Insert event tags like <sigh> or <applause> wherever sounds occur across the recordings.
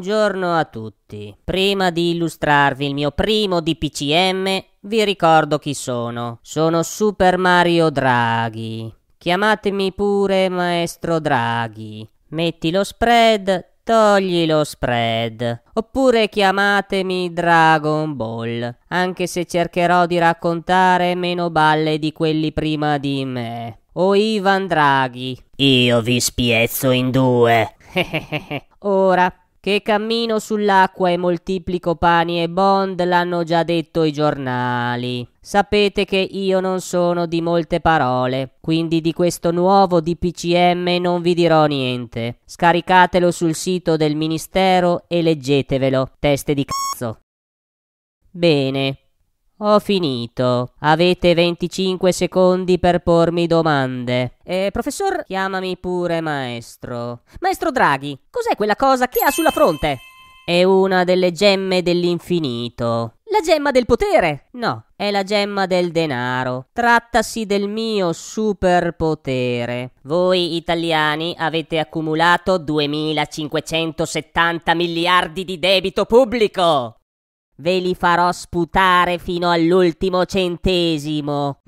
Buongiorno a tutti. Prima di illustrarvi il mio primo DPCM, vi ricordo chi sono. Sono Super Mario Draghi. Chiamatemi pure Maestro Draghi. Metti lo spread, togli lo spread. Oppure chiamatemi Dragon Ball, anche se cercherò di raccontare meno balle di quelli prima di me. O Ivan Draghi. Io vi spiezzo in due. <laughs> Ora che cammino sull'acqua e moltiplico pani e bond l'hanno già detto i giornali. Sapete che io non sono di molte parole, quindi di questo nuovo DPCM non vi dirò niente. Scaricatelo sul sito del Ministero e leggetevelo, teste di cazzo. Bene, ho finito. Avete 25 secondi per pormi domande. Eh, professor, chiamami pure maestro. Maestro Draghi, cos'è quella cosa che ha sulla fronte? È una delle gemme dell'infinito. La gemma del potere? No, è la gemma del denaro. Trattasi del mio superpotere. Voi italiani avete accumulato 2570 miliardi di debito pubblico. Ve li farò sputare fino all'ultimo centesimo.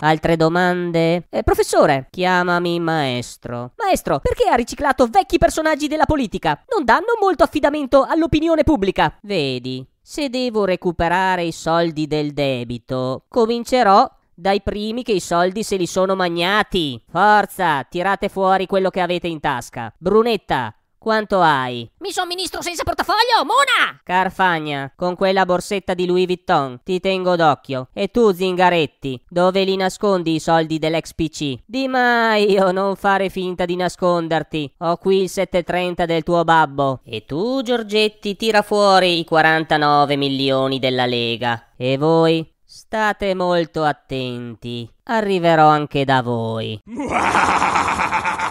Altre domande? Eh, professore, chiamami maestro. Maestro, perché ha riciclato vecchi personaggi della politica? Non danno molto affidamento all'opinione pubblica. Vedi, se devo recuperare i soldi del debito, comincerò dai primi che i soldi se li sono magnati. Forza, tirate fuori quello che avete in tasca. Brunetta, quanto hai? Mi somministro senza portafoglio, Mona! Carfagna, con quella borsetta di Louis Vuitton, ti tengo d'occhio. E tu, Zingaretti, dove li nascondi i soldi dell'ex PC? Di Maio, oh, non fare finta di nasconderti. Ho qui il 730 del tuo babbo. E tu, Giorgetti, tira fuori i 49 milioni della Lega. E voi? State molto attenti. Arriverò anche da voi. <laughs>